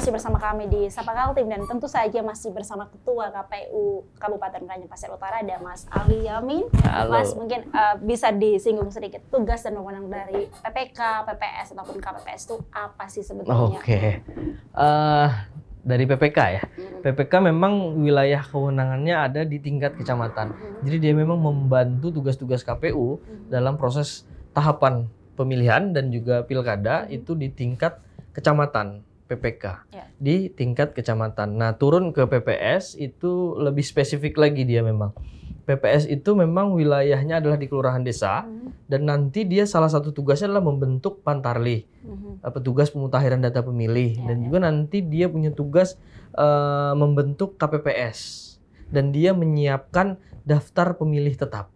masih bersama kami di Sapa Kaltim dan tentu saja masih bersama Ketua KPU Kabupaten Raja Pasir Utara ada Mas Ali Yamin. Halo. Mas mungkin uh, bisa disinggung sedikit tugas dan wewenang dari PPK, PPS ataupun KPPS itu apa sih sebetulnya? Oke. Okay. Uh, eh, dari PPK ya. Hmm. PPK memang wilayah kewenangannya ada di tingkat kecamatan. Hmm. Jadi dia memang membantu tugas-tugas KPU hmm. dalam proses tahapan pemilihan dan juga pilkada mm-hmm. itu di tingkat kecamatan. PPK yeah. di tingkat kecamatan. Nah, turun ke PPS itu lebih spesifik lagi dia memang. PPS itu memang wilayahnya adalah di kelurahan desa mm. dan nanti dia salah satu tugasnya adalah membentuk pantarli mm -hmm. petugas pemutahiran data pemilih yeah, dan yeah. juga nanti dia punya tugas uh, membentuk KPPS dan dia menyiapkan daftar pemilih tetap.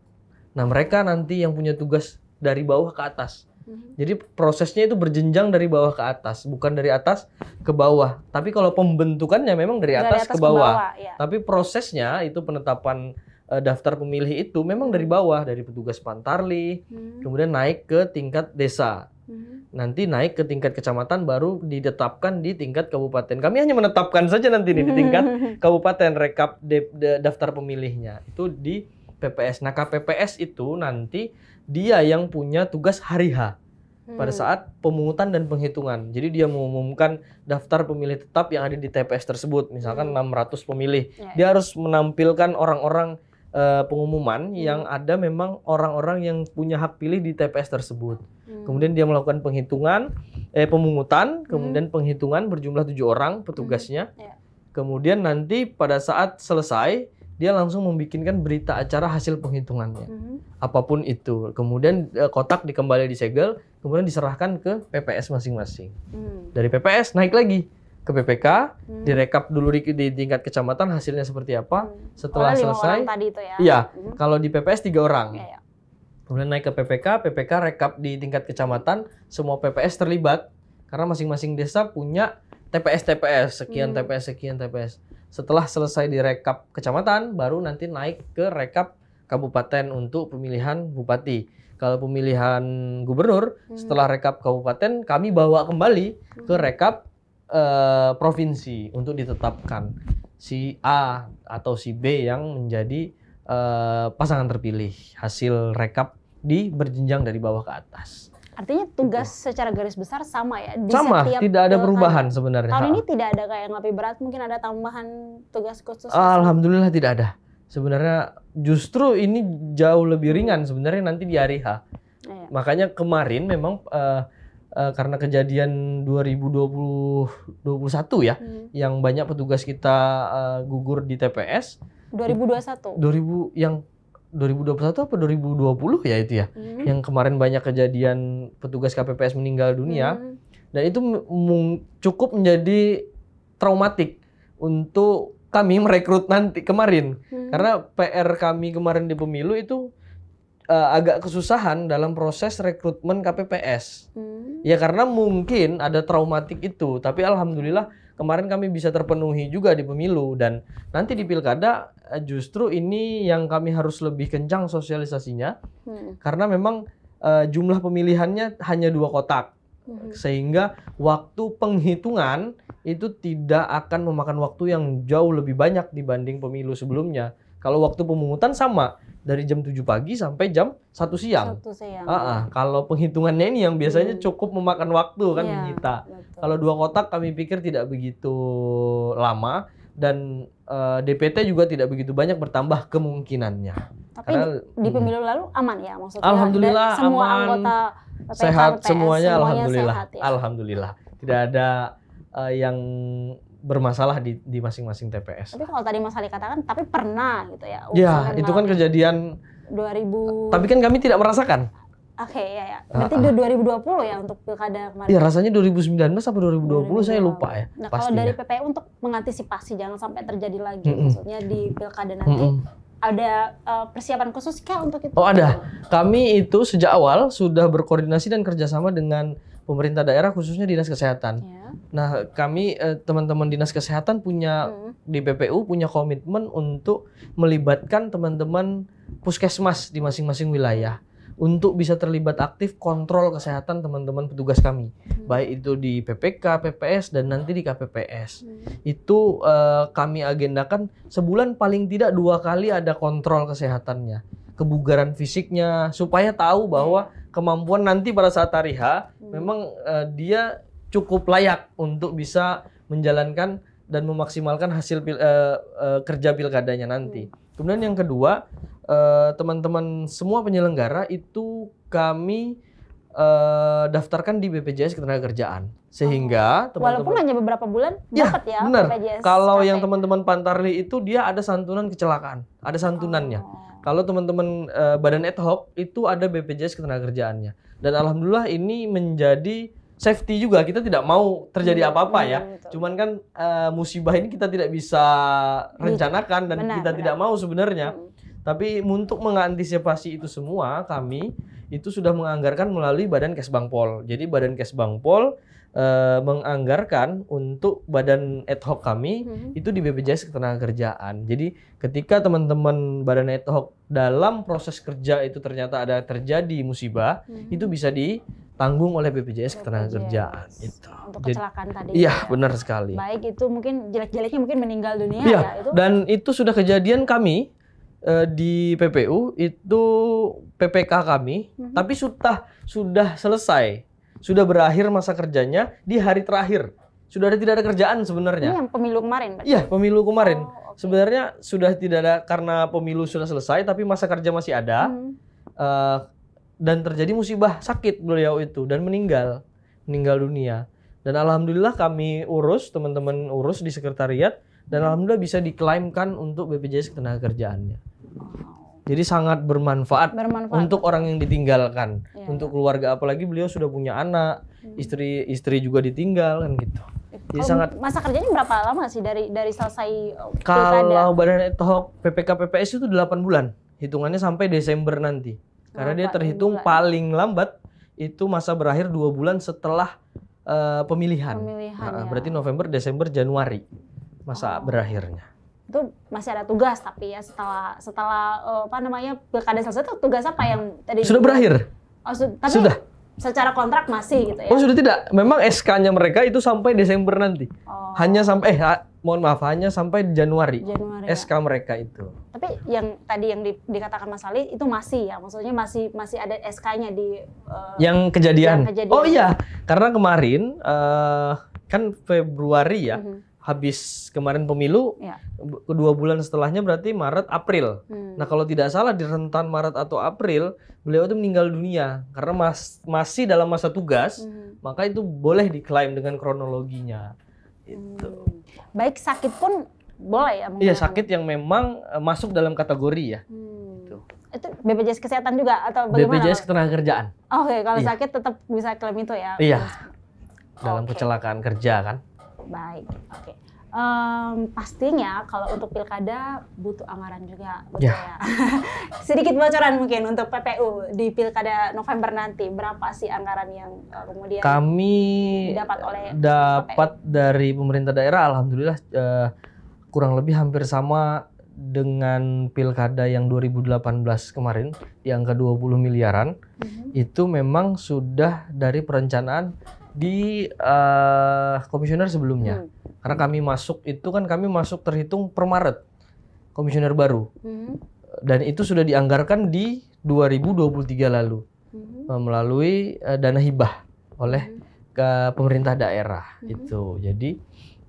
Nah mereka nanti yang punya tugas dari bawah ke atas Mhm. Jadi prosesnya itu berjenjang dari bawah ke atas, bukan dari atas ke bawah. Tapi kalau pembentukannya memang dari atas, dari atas ke bawah. Ke bawah ya. Tapi prosesnya itu penetapan uh, daftar pemilih itu memang dari mhm. bawah dari petugas pantarli hmm. kemudian naik ke tingkat desa mhm. nanti naik ke tingkat kecamatan baru ditetapkan di tingkat kabupaten kami hanya menetapkan saja nanti nih di tingkat kabupaten rekap de, de, daftar pemilihnya itu di PPS. Nah, KPPS itu nanti dia yang punya tugas hari H pada hmm. saat pemungutan dan penghitungan. Jadi dia mengumumkan daftar pemilih tetap yang ada di TPS tersebut, misalkan hmm. 600 pemilih. Ya, ya. Dia harus menampilkan orang-orang uh, pengumuman hmm. yang ada memang orang-orang yang punya hak pilih di TPS tersebut. Hmm. Kemudian dia melakukan penghitungan, eh pemungutan, kemudian penghitungan berjumlah tujuh orang petugasnya. Ya. Kemudian nanti pada saat selesai dia langsung membikinkan berita acara hasil penghitungannya. Mm -hmm. Apapun itu. Kemudian eh, kotak dikembali disegel, kemudian diserahkan ke PPS masing-masing. Mm. Dari PPS naik lagi ke PPK, mm. direkap dulu di, di tingkat kecamatan hasilnya seperti apa. Mm. Setelah selesai. Orang tadi itu ya. Iya, mm. kalau di PPS tiga orang. Iya, iya. Kemudian naik ke PPK, PPK rekap di tingkat kecamatan, semua PPS terlibat karena masing-masing desa punya TPS TPS sekian hmm. TPS sekian TPS setelah selesai di rekap kecamatan, baru nanti naik ke rekap kabupaten untuk pemilihan bupati. Kalau pemilihan gubernur, hmm. setelah rekap kabupaten, kami bawa kembali ke hmm. rekap eh, provinsi untuk ditetapkan si A atau si B yang menjadi eh, pasangan terpilih hasil rekap di berjenjang dari bawah ke atas. Artinya tugas gitu. secara garis besar sama ya di sama, setiap tidak ada perubahan kan? sebenarnya. Tahun ini tidak ada kayak ngapi berat, mungkin ada tambahan tugas khusus. Alhamdulillah tidak ada. Sebenarnya justru ini jauh lebih hmm. ringan sebenarnya nanti di hari H. Ya. Makanya kemarin memang uh, uh, karena kejadian 2020 2021 ya hmm. yang banyak petugas kita uh, gugur di TPS 2021 2000 yang 2021 apa 2020 ya itu ya hmm. yang kemarin banyak kejadian petugas KPPS meninggal dunia hmm. dan itu cukup menjadi traumatik untuk kami merekrut nanti kemarin hmm. karena PR kami kemarin di pemilu itu uh, agak kesusahan dalam proses rekrutmen KPPS hmm. ya karena mungkin ada traumatik itu tapi alhamdulillah kemarin kami bisa terpenuhi juga di pemilu dan nanti di pilkada eh, justru ini yang kami harus lebih kencang sosialisasinya hmm. karena memang uh, jumlah pemilihannya hanya dua kotak hmm. sehingga waktu penghitungan itu tidak akan memakan waktu yang jauh lebih banyak dibanding pemilu sebelumnya kalau waktu pemungutan sama dari jam 7 pagi sampai jam 1 siang. 1 siang. Ah, ah, kalau penghitungannya ini yang biasanya hmm. cukup memakan waktu kan yeah, iya, kita. Kalau dua kotak kami pikir tidak begitu lama dan uh, eh, DPT juga tidak begitu banyak bertambah kemungkinannya. Tapi Karena, di, hmm. pemilu hmm. lalu aman ya maksudnya. Alhamdulillah semua aman. anggota PPK, sehat PPS, semuanya, semuanya alhamdulillah. Sehat, ya? Alhamdulillah. Tidak ada uh, yang bermasalah di masing-masing TPS. Tapi kalau tadi Mas Ali katakan, tapi pernah gitu ya. Iya, itu kan kejadian 2000. Tapi kan kami tidak merasakan. Oke, okay, ya ya. Ah, Berarti uh, uh. 2020 ya untuk pilkada kemarin. Iya, rasanya 2019 atau 2020, 2020. saya lupa ya. Nah, kalau dari PPU e untuk mengantisipasi jangan sampai terjadi lagi, mm -mm. maksudnya di pilkada nanti. Mm -mm ada eh, persiapan khusus kah untuk itu? Oh ada. Kami itu sejak awal sudah berkoordinasi dan kerjasama dengan pemerintah daerah khususnya dinas kesehatan. Ya. Nah, kami eh, teman-teman dinas kesehatan punya hmm. di PPU punya komitmen untuk melibatkan teman-teman puskesmas di masing-masing wilayah untuk bisa terlibat aktif kontrol kesehatan teman-teman petugas kami, hmm. baik itu di PPK, PPS dan nanti di KPPS. Hmm. Itu uh, kami agendakan sebulan paling tidak dua kali ada kontrol kesehatannya, kebugaran fisiknya supaya tahu bahwa ya kemampuan nanti pada saat Tariha hmm. memang uh, dia cukup layak untuk bisa menjalankan dan memaksimalkan hasil pil, uh, uh, kerja pilkadanya nanti. Hmm. Kemudian yang kedua, teman-teman uh, semua penyelenggara itu kami uh, daftarkan di BPJS Ketenagakerjaan sehingga oh. teman-teman walaupun hanya beberapa bulan iya, dapat ya BPJS. Kalau yang teman-teman Pantarli itu dia ada santunan kecelakaan, ada santunannya. Oh. Kalau teman-teman uh, badan ad hoc itu ada BPJS ketenagakerjaannya. Dan alhamdulillah ini menjadi safety juga kita tidak mau terjadi iya, apa-apa iya, ya. Betul. Cuman kan uh, musibah ini kita tidak bisa rencanakan dan benar, kita benar. tidak mau sebenarnya. Hmm. Tapi untuk mengantisipasi itu semua, kami itu sudah menganggarkan melalui Badan Kesbangpol. Jadi Badan Kesbangpol uh, menganggarkan untuk badan ad hoc kami hmm. itu di BPJS Ketenagakerjaan. Jadi ketika teman-teman badan ad hoc dalam proses kerja itu ternyata ada terjadi musibah, hmm. itu bisa ditanggung oleh BPJS, BPJS. Ketenagakerjaan. Itu. Untuk kecelakaan tadi. Iya, ya. benar sekali. Baik itu mungkin jelek-jeleknya mungkin meninggal dunia ya, ya itu. Dan itu sudah kejadian kami uh, di PPU itu PPK kami, mm -hmm. tapi sudah sudah selesai sudah berakhir masa kerjanya di hari terakhir. Sudah ada, tidak ada kerjaan sebenarnya. Ini yang pemilu kemarin, Iya, pemilu kemarin. Oh, okay. Sebenarnya sudah tidak ada karena pemilu sudah selesai tapi masa kerja masih ada. Hmm. Uh, dan terjadi musibah sakit beliau itu dan meninggal, meninggal dunia. Dan alhamdulillah kami urus, teman-teman urus di sekretariat dan hmm. alhamdulillah bisa diklaimkan untuk BPJS ketenagakerjaannya. Oh. Jadi sangat bermanfaat, bermanfaat untuk orang yang ditinggalkan, ya. untuk keluarga apalagi beliau sudah punya anak, istri hmm. istri istri juga ditinggal kan gitu. Jadi oh, sangat masa kerjanya berapa lama sih dari dari selesai Kalau pilkada? Badan Etohok PPK PPS itu 8 bulan, hitungannya sampai Desember nanti. Karena oh, dia terhitung bulan. paling lambat itu masa berakhir dua bulan setelah uh, pemilihan. pemilihan nah, ya. Berarti November, Desember, Januari masa oh. berakhirnya itu masih ada tugas tapi ya setelah setelah eh, apa namanya pilkada selesai itu tugas apa yang tadi sudah berakhir oh, su tapi sudah secara kontrak masih gitu ya oh sudah tidak memang SK-nya mereka itu sampai Desember nanti oh. hanya sampai eh mohon maaf hanya sampai Januari, Januari SK ya. mereka itu tapi yang tadi yang di, dikatakan Mas Ali itu masih ya maksudnya masih masih ada SK-nya di uh, yang, kejadian. yang kejadian oh iya karena kemarin uh, kan Februari ya mm -hmm habis kemarin pemilu, ya. kedua bulan setelahnya berarti Maret April. Hmm. Nah kalau tidak salah di rentan Maret atau April beliau itu meninggal dunia karena mas masih dalam masa tugas, hmm. maka itu boleh diklaim dengan kronologinya. Itu. Hmm. Baik sakit pun boleh ya? Iya sakit yang memang eh, masuk dalam kategori ya. Hmm. Gitu. Itu. Itu BPJS kesehatan juga atau bagaimana? BPJS ketenagakerjaan. Oh, oke okay, kalau iya. sakit tetap bisa klaim itu ya? Iya. Dalam okay. kecelakaan kerja kan baik. Oke. Okay. Um, pastinya kalau untuk pilkada butuh anggaran juga, yeah. ya. ya. Sedikit bocoran mungkin untuk PPU di pilkada November nanti berapa sih anggaran yang eh, kemudian kami dapat oleh dapat PPU? dari pemerintah daerah, alhamdulillah uh, kurang lebih hampir sama dengan pilkada yang 2018 kemarin di angka 20 miliaran mm -hmm. itu memang sudah dari perencanaan di uh, komisioner sebelumnya. Hmm. Karena kami masuk itu kan kami masuk terhitung per Maret komisioner baru. Hmm. Dan itu sudah dianggarkan di 2023 lalu hmm. Eh, melalui uh, dana hibah oleh hmm. ke pemerintah daerah hmm. itu. Jadi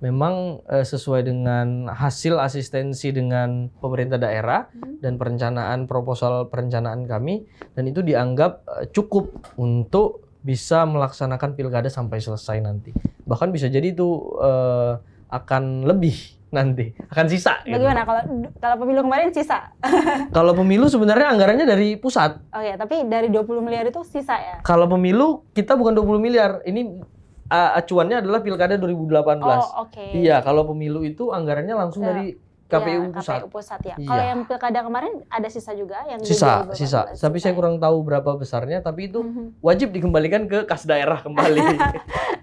memang uh, sesuai dengan hasil asistensi dengan pemerintah daerah hmm. dan perencanaan proposal perencanaan kami dan itu dianggap uh, cukup untuk bisa melaksanakan pilkada sampai selesai nanti. Bahkan bisa jadi itu uh, akan lebih nanti akan sisa. Gitu. Bagaimana gitu. kalau kalau pemilu kemarin sisa? kalau pemilu sebenarnya anggarannya dari pusat. oke oh iya, tapi dari 20 miliar itu sisa ya. Kalau pemilu kita bukan 20 miliar, ini uh, acuannya adalah Pilkada 2018. Oh, oke. Okay. Iya, kalau pemilu itu anggarannya langsung ya. dari KPU ya, pusat. KPU pusat ya. Iya. Kalau yang pilkada kemarin ada sisa juga yang sisa, sisa. Tapi saya kurang tahu berapa besarnya, tapi itu mm-hmm. wajib dikembalikan ke kas daerah kembali.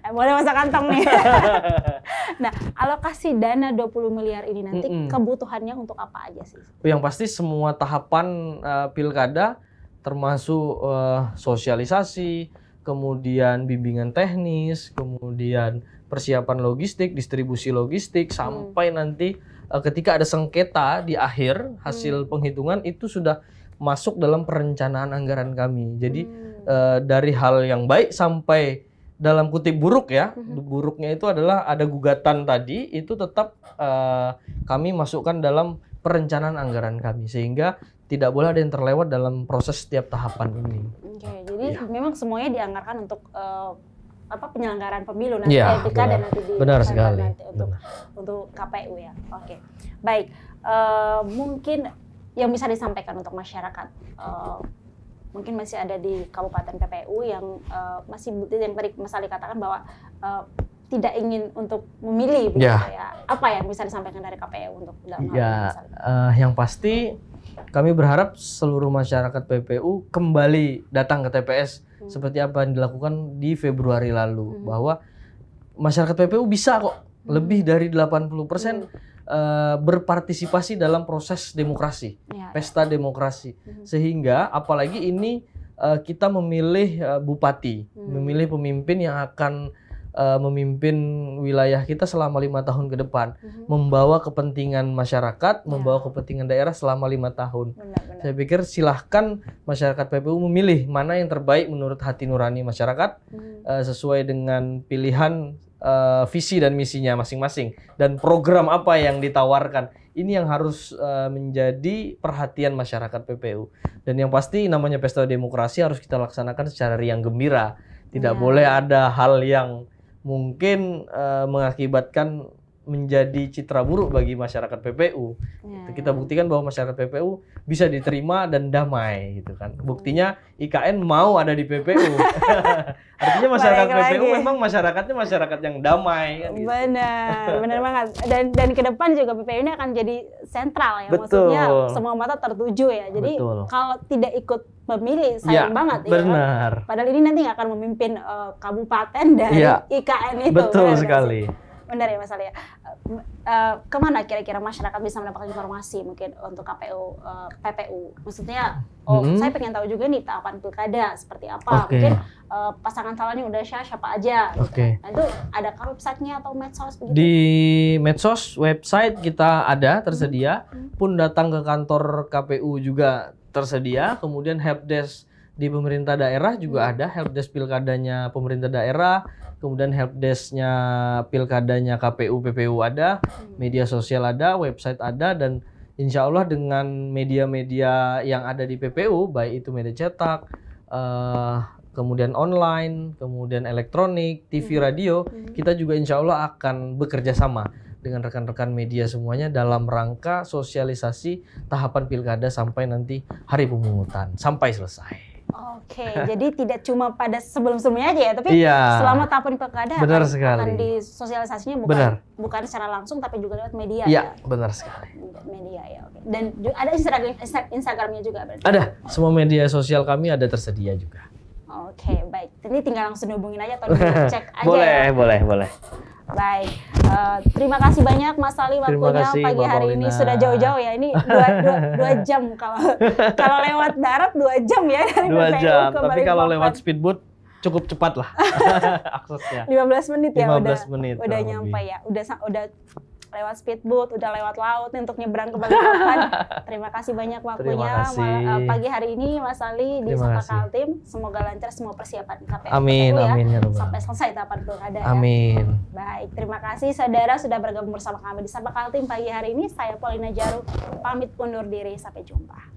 Eh, boleh masak kantong nih. nah, alokasi dana 20 miliar ini nanti mm-hmm. kebutuhannya untuk apa aja sih? Yang pasti semua tahapan uh, pilkada termasuk uh, sosialisasi, kemudian bimbingan teknis, kemudian persiapan logistik, distribusi logistik hmm. sampai nanti Eh, ketika ada sengketa di akhir hasil hmm. penghitungan itu sudah masuk dalam perencanaan anggaran kami. Jadi hmm. uh, dari hal yang baik sampai dalam kutip buruk ya, hmm. buruknya itu adalah ada gugatan tadi itu tetap uh, kami masukkan dalam perencanaan anggaran kami sehingga tidak boleh ada yang terlewat dalam proses setiap tahapan ini. Oke, okay, jadi ya. memang semuanya dianggarkan untuk uh, apa penyelenggaraan pemilu nanti ya, LPK eh, dan nanti di benar sekali nanti untuk benar. untuk KPU ya. Oke. Okay. Baik. Uh, mungkin yang bisa disampaikan untuk masyarakat uh, mungkin masih ada di Kabupaten PPU yang uh, masih yang tadi Mas Ali katakan bahwa uh, tidak ingin untuk memilih ya. ya. Apa yang bisa disampaikan dari KPU untuk dalam hal uh, yang pasti kami berharap seluruh masyarakat PPU kembali datang ke TPS Gitu. seperti apa yang dilakukan di Februari lalu hmm. bahwa masyarakat PPU bisa kok hmm. lebih dari 80% puluh persen hmm. eh, berpartisipasi dalam proses demokrasi, ya, ya. pesta ya. demokrasi. Hmm. Sehingga apalagi ini eh, kita memilih eh, bupati, hmm. memilih pemimpin yang akan uh, memimpin wilayah kita selama lima tahun ke depan, mm-hmm. membawa kepentingan masyarakat, yeah. membawa kepentingan daerah selama lima tahun. Benar, benar. Saya pikir silahkan masyarakat PPU memilih mana yang terbaik menurut hati nurani masyarakat mm-hmm. uh, sesuai dengan pilihan uh, visi dan misinya masing-masing dan program apa yang ditawarkan. Ini yang harus uh, menjadi perhatian masyarakat PPU. Dan yang pasti namanya pesta demokrasi harus kita laksanakan secara riang gembira. Tidak ya. boleh ada hal yang mungkin uh, mengakibatkan menjadi citra buruk bagi masyarakat PPU. Ya, gitu. kita buktikan bahwa masyarakat PPU bisa diterima dan damai gitu kan. Buktinya IKN mau ada di PPU. Artinya masyarakat Baik PPU lagi. memang masyarakatnya masyarakat yang damai kan gitu. Benar, benar banget. Dan dan ke depan juga PPU ini akan jadi sentral ya. Betul. Maksudnya semua mata tertuju ya. Jadi Betul. kalau tidak ikut memilih sayang ya, banget ya. Kan. Benar. Padahal ini nanti akan memimpin uh, kabupaten dari ya. IKN itu. Betul benar, ya sekali. Kan? benar ya Mas Ali ya. Uh, uh, kemana kira-kira masyarakat bisa mendapatkan informasi mungkin untuk KPU uh, eh, PPU? Maksudnya oh hmm. saya pengen tahu juga nih tahapan pilkada seperti apa. Okay. Mungkin uh, pasangan calonnya udah siapa siapa aja. Gitu. Okay. Nah, itu website-nya atau medsos begitu? Di medsos website kita ada tersedia. Hmm. Pun datang ke kantor KPU juga tersedia. Kemudian helpdesk di pemerintah daerah juga hmm. ada desk pilkadanya pemerintah daerah, kemudian help desknya pilkadanya KPU PPU ada, hmm. media sosial ada, website ada dan insya Allah dengan media-media yang ada di PPU baik itu media cetak, uh, kemudian online, kemudian elektronik, TV, hmm. radio, hmm. kita juga insya Allah akan bekerja sama dengan rekan-rekan media semuanya dalam rangka sosialisasi tahapan pilkada sampai nanti hari pemungutan sampai selesai. Oke, jadi tidak cuma pada sebelum-sebelumnya aja ya, tapi iya. selama tahapan pilkada benar akan, sekali. akan disosialisasinya bukan benar. bukan secara langsung tapi juga lewat media. Iya, ya. benar sekali. Media ya, oke. Dan ada Instagram Instagramnya juga berarti. Ada, semua media sosial kami ada tersedia juga. Oke, baik. Ini tinggal langsung hubungin aja atau cek aja. boleh, ya. boleh, boleh. Baik, uh, terima kasih banyak Mas Ali waktunya kasih, pagi Mbak hari ini sudah jauh-jauh ya. Ini dua, dua, dua jam kalau kalau lewat darat dua jam ya dari dua jam. Tapi kalau lewat speedboat cukup cepat lah aksesnya. 15 menit ya 15 udah menit udah nyampe lebih. ya. Udah udah lewat speedboat, udah lewat laut nih untuk nyebrang ke Balikpapan. Terima kasih banyak waktunya kasih. Mal, eh, pagi hari ini Mas Ali di Sapa Kaltim. Semoga lancar semua persiapan KPU. Ya. Amin, ya, amin ya Sampai selesai tahapan pilkada ya. Amin. Baik, terima kasih saudara sudah bergabung bersama kami di Sapa Kaltim pagi hari ini. Saya Polina Jaru pamit undur diri. Sampai jumpa.